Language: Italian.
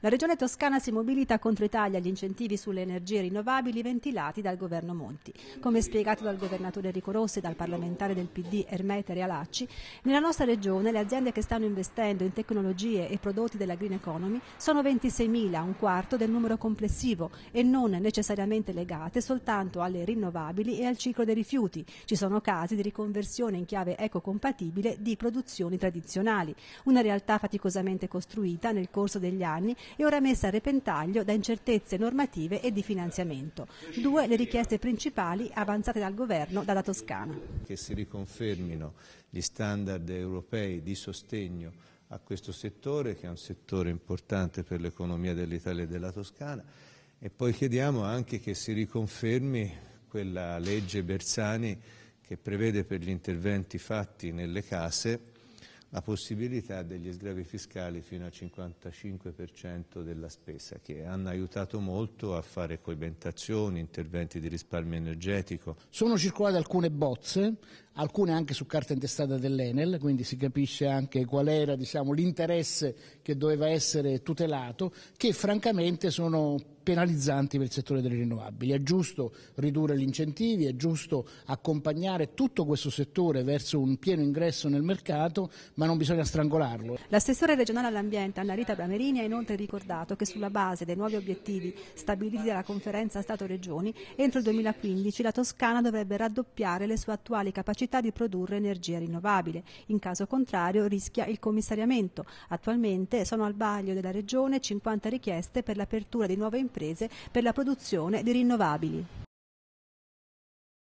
La regione toscana si mobilita contro i tagli agli incentivi sulle energie rinnovabili ventilati dal governo Monti. Come spiegato dal governatore Enrico Rossi e dal parlamentare del PD Ermete Realacci, nella nostra regione le aziende che stanno investendo in tecnologie e prodotti della green economy sono 26.000, un quarto del numero complessivo e non necessariamente legate soltanto alle rinnovabili e al ciclo dei rifiuti. Ci sono casi di riconversione in chiave ecocompatibile di produzioni tradizionali, una realtà faticosamente costruita nel corso degli anni e ora messa a repentaglio da incertezze normative e di finanziamento. Due le richieste principali avanzate dal governo dalla Toscana. Che si riconfermino gli standard europei di sostegno a questo settore, che è un settore importante per l'economia dell'Italia e della Toscana, e poi chiediamo anche che si riconfermi quella legge Bersani che prevede per gli interventi fatti nelle case la possibilità degli sgravi fiscali fino al 55% della spesa, che hanno aiutato molto a fare coibentazioni, interventi di risparmio energetico. Sono circolate alcune bozze, alcune anche su carta intestata dell'Enel, quindi si capisce anche qual era diciamo, l'interesse che doveva essere tutelato, che francamente sono penalizzanti per il settore delle rinnovabili. È giusto ridurre gli incentivi, è giusto accompagnare tutto questo settore verso un pieno ingresso nel mercato, ma non bisogna strangolarlo. L'assessore regionale all'ambiente Anna Rita Bramerini ha inoltre ricordato che sulla base dei nuovi obiettivi stabiliti dalla conferenza Stato-Regioni, entro il 2015 la Toscana dovrebbe raddoppiare le sue attuali capacità di produrre energia rinnovabile. In caso contrario rischia il commissariamento. Attualmente sono al baglio della Regione 50 richieste per l'apertura di nuove imprese per la produzione di rinnovabili.